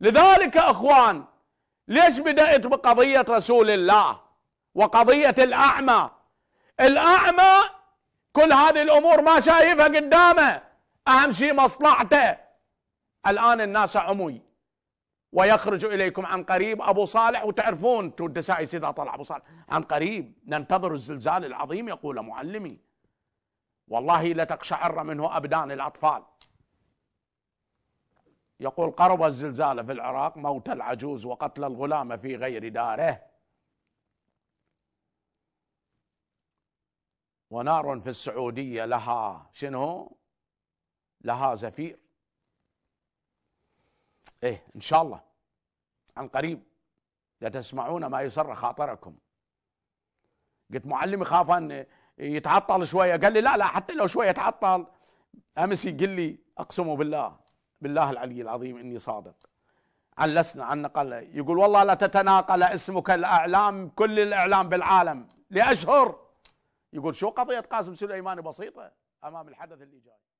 لذلك اخوان ليش بدات بقضيه رسول الله وقضيه الاعمى الاعمى كل هذه الامور ما شايفها قدامه اهم شيء مصلحته الان الناس عمي ويخرج اليكم عن قريب ابو صالح وتعرفون تود سيدا اذا طلع ابو صالح عن قريب ننتظر الزلزال العظيم يقول معلمي والله لتقشعر منه ابدان الاطفال يقول قرب الزلزال في العراق موت العجوز وقتل الغلام في غير داره ونار في السعودية لها شنو لها زفير ايه ان شاء الله عن قريب لتسمعون ما يسر خاطركم قلت معلمي خاف ان يتعطل شويه قال لي لا لا حتى لو شويه يتعطل امس يقول لي اقسم بالله بالله العلي العظيم إني صادق عن لسنا عن نقل يقول والله لا تتناقل اسمك الأعلام كل الإعلام بالعالم لأشهر يقول شو قضية قاسم سليماني بسيطة أمام الحدث اللي جاي